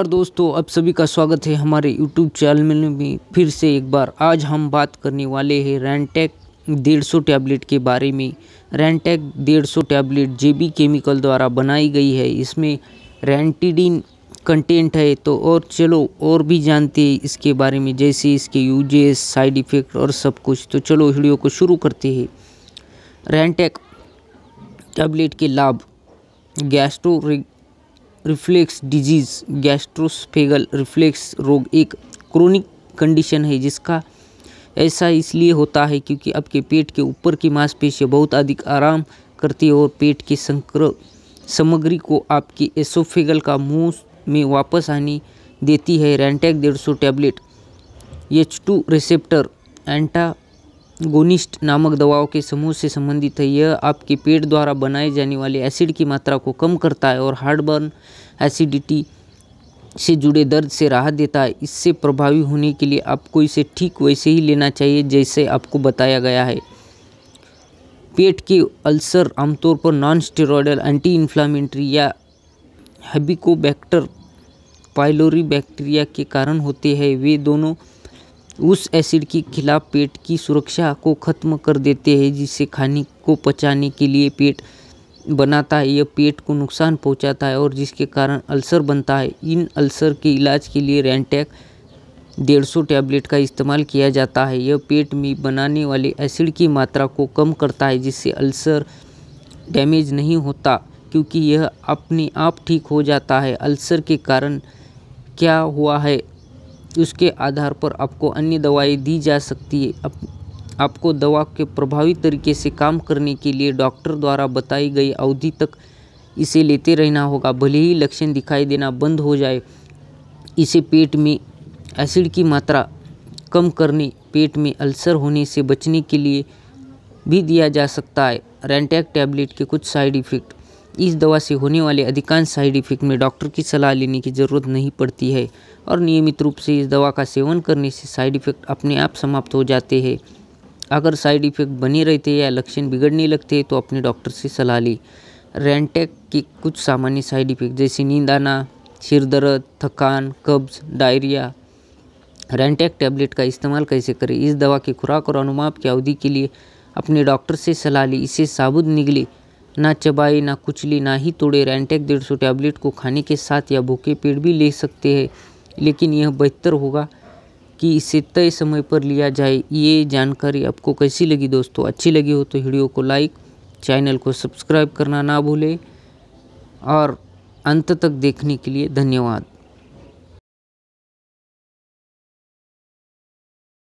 और दोस्तों अब सभी का स्वागत है हमारे YouTube चैनल में भी फिर से एक बार आज हम बात करने वाले हैं रैनटेक डेढ़ सौ टैबलेट के बारे में रैनटेक डेढ़ सौ टैबलेट जेबी केमिकल द्वारा बनाई गई है इसमें रैंटीडीन कंटेंट है तो और चलो और भी जानते हैं इसके बारे में जैसे इसके यूजेस साइड इफ़ेक्ट और सब कुछ तो चलो वीडियो को शुरू करते हैं रैनटेक टैबलेट के लाभ gastro reflex disease gastroesophageal reflex रोग एक क्रोनिक कंडीशन है जिसका ऐसा इसलिए होता है क्योंकि आपके पेट के ऊपर की मांसपेशियाँ बहुत अधिक आराम करती है और पेट के संक्र सामग्री को आपके एसोफेगल का मुंह में वापस आने देती है रेंटैक डेढ़ सौ tablet H two receptor antagonist नामक दवाओं के समूह से संबंधित है यह आपके पेट द्वारा बनाए जाने वाले एसिड की मात्रा को कम करता है और हार्डबर्न एसिडिटी से जुड़े दर्द से राहत देता है इससे प्रभावी होने के लिए आपको इसे ठीक वैसे ही लेना चाहिए जैसे आपको बताया गया है पेट के अल्सर आमतौर पर नॉन स्टेरॉयडल एंटी इन्फ्लामेंट्री या हेबिकोबैक्टर पाइलोरी बैक्टीरिया के कारण होते हैं वे दोनों उस एसिड के खिलाफ पेट की सुरक्षा को ख़त्म कर देते हैं जिससे खाने को पचाने के लिए पेट बनाता है यह पेट को नुकसान पहुंचाता है और जिसके कारण अल्सर बनता है इन अल्सर के इलाज के लिए रेंटैक डेढ़ सौ टैबलेट का इस्तेमाल किया जाता है यह पेट में बनाने वाले एसिड की मात्रा को कम करता है जिससे अल्सर डैमेज नहीं होता क्योंकि यह अपने आप ठीक हो जाता है अल्सर के कारण क्या हुआ है उसके आधार पर आपको अन्य दवाई दी जा सकती है आप, आपको दवा के प्रभावी तरीके से काम करने के लिए डॉक्टर द्वारा बताई गई अवधि तक इसे लेते रहना होगा भले ही लक्षण दिखाई देना बंद हो जाए इसे पेट में एसिड की मात्रा कम करने पेट में अल्सर होने से बचने के लिए भी दिया जा सकता है रेंटैक टैबलेट के कुछ साइड इफ़ेक्ट इस दवा से होने वाले अधिकांश साइड इफेक्ट में डॉक्टर की सलाह लेने की ज़रूरत नहीं पड़ती है और नियमित रूप से इस दवा का सेवन करने से साइड इफेक्ट अपने आप समाप्त हो जाते हैं अगर साइड इफेक्ट बने रहते या लक्षण बिगड़ने लगते तो अपने डॉक्टर से सलाह ली रेंटेक के कुछ सामान्य साइड इफेक्ट जैसे नींद आना सिर दर्द थकान कब्ज डायरिया रेंटेक टैबलेट का इस्तेमाल कैसे करें इस दवा की खुराक और अनुमाप की अवधि के लिए अपने डॉक्टर से सलाह ली इसे साबुत निगली ना चबाई ना कुचली ना ही तोड़े रैनटेक डेढ़ सौ टैबलेट को खाने के साथ या भूखे पेट भी ले सकते हैं लेकिन यह बेहतर होगा कि इसे तय समय पर लिया जाए ये जानकारी आपको कैसी लगी दोस्तों अच्छी लगी हो तो वीडियो को लाइक चैनल को सब्सक्राइब करना ना भूलें और अंत तक देखने के लिए धन्यवाद